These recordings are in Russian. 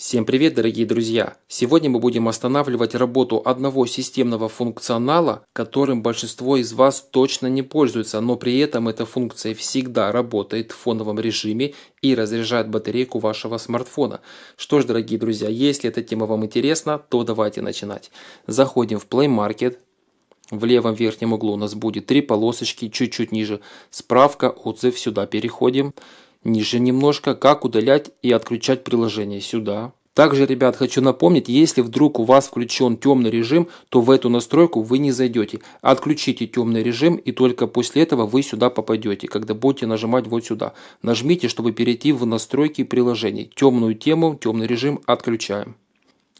Всем привет, дорогие друзья! Сегодня мы будем останавливать работу одного системного функционала, которым большинство из вас точно не пользуется, но при этом эта функция всегда работает в фоновом режиме и разряжает батарейку вашего смартфона. Что ж, дорогие друзья, если эта тема вам интересна, то давайте начинать. Заходим в Play Market, в левом верхнем углу у нас будет три полосочки, чуть-чуть ниже справка, отзыв, сюда переходим. Ниже немножко, как удалять и отключать приложение сюда. Также, ребят, хочу напомнить, если вдруг у вас включен темный режим, то в эту настройку вы не зайдете. Отключите темный режим и только после этого вы сюда попадете, когда будете нажимать вот сюда. Нажмите, чтобы перейти в настройки приложений. Темную тему, темный режим отключаем.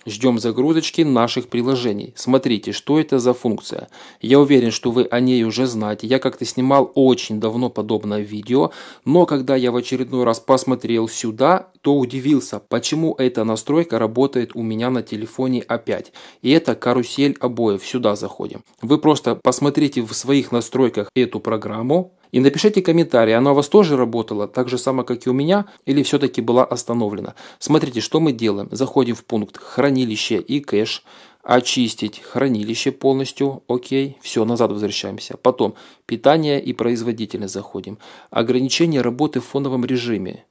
Ждем загрузочки наших приложений. Смотрите, что это за функция. Я уверен, что вы о ней уже знаете. Я как-то снимал очень давно подобное видео, но когда я в очередной раз посмотрел сюда, то удивился, почему эта настройка работает у меня на телефоне опять. И это карусель обоев. Сюда заходим. Вы просто посмотрите в своих настройках эту программу, и напишите комментарий, оно у вас тоже работало, так же само, как и у меня, или все-таки была остановлена. Смотрите, что мы делаем. Заходим в пункт «Хранилище» и «Кэш». Очистить хранилище полностью. Окей. Все, назад возвращаемся. Потом питание и производительность заходим. Ограничение работы в фоновом режиме.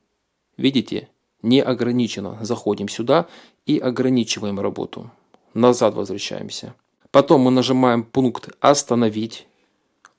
Видите? Не ограничено. Заходим сюда и ограничиваем работу. Назад возвращаемся. Потом мы нажимаем пункт «Остановить».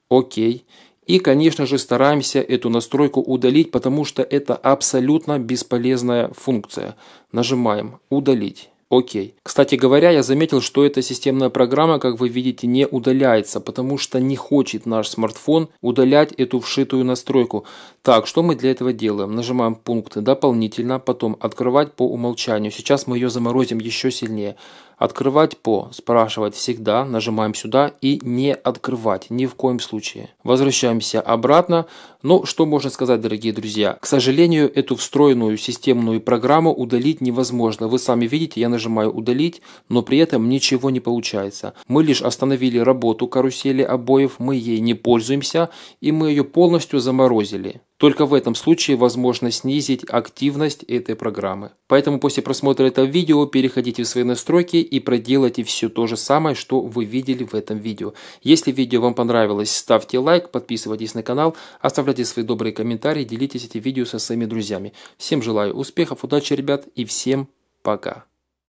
Окей. И, конечно же, стараемся эту настройку удалить, потому что это абсолютно бесполезная функция. Нажимаем «Удалить». Окей. Кстати говоря, я заметил, что эта системная программа, как вы видите, не удаляется, потому что не хочет наш смартфон удалять эту вшитую настройку. Так, что мы для этого делаем? Нажимаем пункт «Дополнительно», потом «Открывать по умолчанию». Сейчас мы ее заморозим еще сильнее. Открывать по, спрашивать всегда, нажимаем сюда и не открывать, ни в коем случае. Возвращаемся обратно. Ну, что можно сказать, дорогие друзья? К сожалению, эту встроенную системную программу удалить невозможно. Вы сами видите, я нажимаю нажимаю «Удалить», но при этом ничего не получается. Мы лишь остановили работу карусели обоев, мы ей не пользуемся и мы ее полностью заморозили. Только в этом случае возможно снизить активность этой программы. Поэтому после просмотра этого видео переходите в свои настройки и проделайте все то же самое, что вы видели в этом видео. Если видео вам понравилось, ставьте лайк, подписывайтесь на канал, оставляйте свои добрые комментарии, делитесь этим видео со своими друзьями. Всем желаю успехов, удачи, ребят, и всем пока!